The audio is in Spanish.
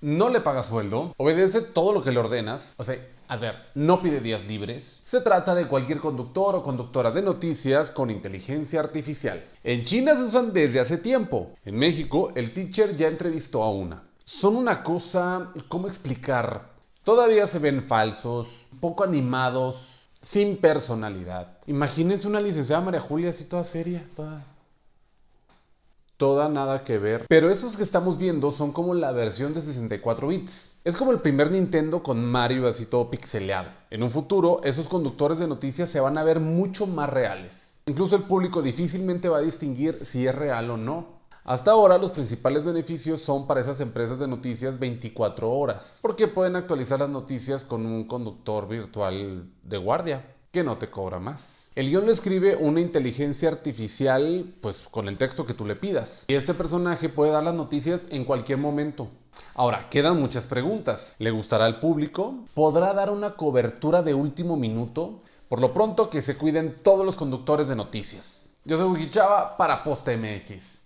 no le paga sueldo, obedece todo lo que le ordenas, o sea, a ver, no pide días libres. Se trata de cualquier conductor o conductora de noticias con inteligencia artificial. En China se usan desde hace tiempo. En México, el teacher ya entrevistó a una. Son una cosa, ¿cómo explicar? Todavía se ven falsos, poco animados, sin personalidad. Imagínense una licenciada María Julia así toda seria, toda toda nada que ver. Pero esos que estamos viendo son como la versión de 64 bits. Es como el primer Nintendo con Mario así todo pixeleado. En un futuro, esos conductores de noticias se van a ver mucho más reales. Incluso el público difícilmente va a distinguir si es real o no. Hasta ahora los principales beneficios son para esas empresas de noticias 24 horas, porque pueden actualizar las noticias con un conductor virtual de guardia que no te cobra más. El guión lo escribe una inteligencia artificial, pues con el texto que tú le pidas. Y este personaje puede dar las noticias en cualquier momento. Ahora, quedan muchas preguntas. ¿Le gustará al público? ¿Podrá dar una cobertura de último minuto? Por lo pronto, que se cuiden todos los conductores de noticias. Yo soy Guichava para Post MX.